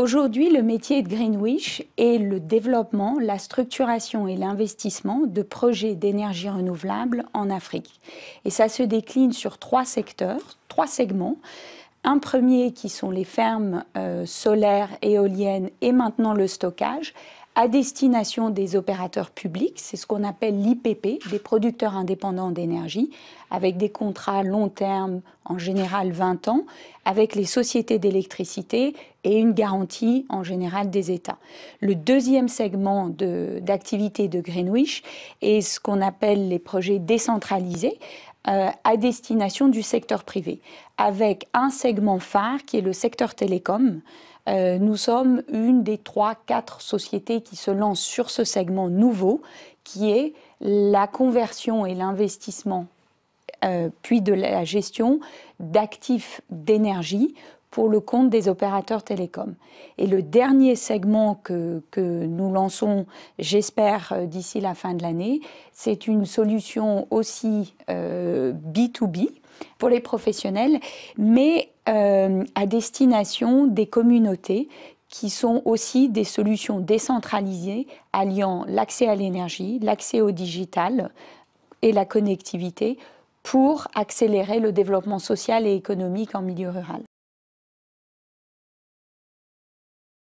Aujourd'hui, le métier de Greenwich est le développement, la structuration et l'investissement de projets d'énergie renouvelable en Afrique. Et ça se décline sur trois secteurs, trois segments. Un premier qui sont les fermes euh, solaires, éoliennes et maintenant le stockage à destination des opérateurs publics, c'est ce qu'on appelle l'IPP, des producteurs indépendants d'énergie, avec des contrats long terme, en général 20 ans, avec les sociétés d'électricité et une garantie en général des États. Le deuxième segment d'activité de, Greenwich est ce qu'on appelle les projets décentralisés euh, à destination du secteur privé, avec un segment phare qui est le secteur télécom. Euh, nous sommes une des trois, quatre sociétés qui se lancent sur ce segment nouveau, qui est la conversion et l'investissement, euh, puis de la gestion d'actifs d'énergie pour le compte des opérateurs télécoms. Et le dernier segment que, que nous lançons, j'espère, euh, d'ici la fin de l'année, c'est une solution aussi B2B euh, pour les professionnels, mais euh, à destination des communautés qui sont aussi des solutions décentralisées alliant l'accès à l'énergie, l'accès au digital et la connectivité pour accélérer le développement social et économique en milieu rural.